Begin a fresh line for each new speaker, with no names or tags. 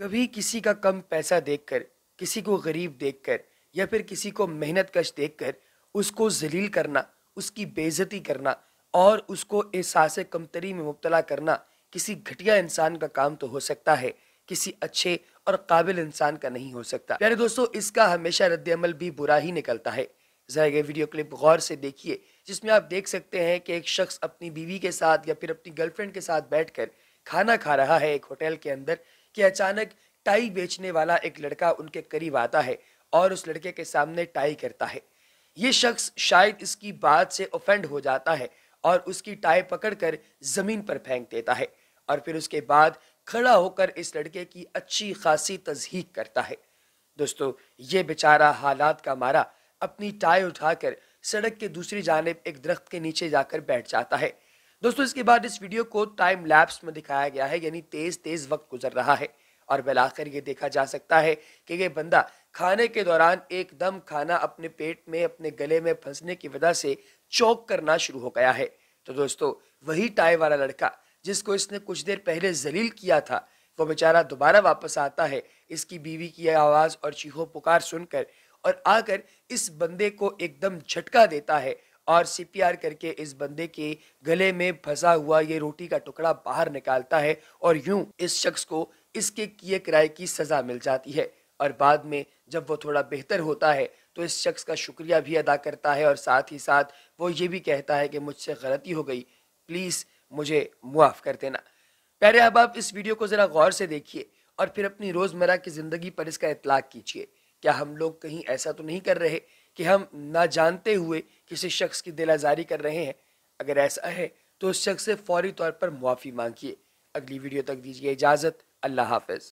कभी किसी का कम पैसा देखकर किसी को गरीब देखकर या फिर किसी को मेहनत कश कर उसको जलील करना उसकी बेइज्जती करना और उसको एहसास कमतरी में मुबतला करना किसी घटिया इंसान का काम तो हो सकता है किसी अच्छे और काबिल इंसान का नहीं हो सकता प्यारे दोस्तों इसका हमेशा रद्दमल भी बुरा ही निकलता है गए वीडियो क्लिप गौर से देखिए जिसमें आप देख सकते हैं कि एक शख्स अपनी बीवी के साथ या फिर अपनी गर्लफ्रेंड के साथ बैठकर खाना खा रहा है एक होटल के अंदर कि अचानक टाई बेचने वाला एक लड़का उनके करीब आता है और उस लड़के के सामने टाई करता है ये शख्स शायद इसकी बात से ऑफेंड हो जाता है और उसकी टाई पकड़कर ज़मीन पर फेंक देता है और फिर उसके बाद खड़ा होकर इस लड़के की अच्छी खासी तजहीक करता है दोस्तों ये बेचारा हालात का मारा अपनी टाई उठाकर सड़क के दूसरी जानब एक दरख्त के नीचे जाकर बैठ जाता है दोस्तों इसके बाद इस वीडियो को टाइम लैप्स में दिखाया गया है यानी तेज तेज वक्त गुजर रहा है और बिलाकर ये देखा जा सकता है कि ये बंदा खाने के दौरान एकदम खाना अपने पेट में अपने गले में फंसने की वजह से चौक करना शुरू हो गया है तो दोस्तों वही टाई वाला लड़का जिसको इसने कुछ देर पहले जलील किया था वो बेचारा दोबारा वापस आता है इसकी बीवी की आवाज़ और चीहों पुकार सुनकर और आकर इस बंदे को एकदम झटका देता है और सीपीआर करके इस बंदे के गले में फंसा हुआ ये रोटी का टुकड़ा बाहर निकालता है और यूं इस शख्स को इसके किए किराए की सजा मिल जाती है और बाद में जब वो थोड़ा बेहतर होता है तो इस शख्स का शुक्रिया भी अदा करता है और साथ ही साथ वो ये भी कहता है कि मुझसे गलती हो गई प्लीज़ मुझे मुआफ़ कर देना प्यारे अब आप इस वीडियो को ज़रा गौर से देखिए और फिर अपनी रोज़मर्रा की ज़िंदगी पर इसका इतलाक़ कीजिए क्या हम लोग कहीं ऐसा तो नहीं कर रहे कि हम ना जानते हुए किसी शख्स की दिलाजारी कर रहे हैं अगर ऐसा है तो उस शख्स से फौरी तौर पर मुआफ़ी मांगिए अगली वीडियो तक दीजिए इजाज़त अल्लाह हाफिज़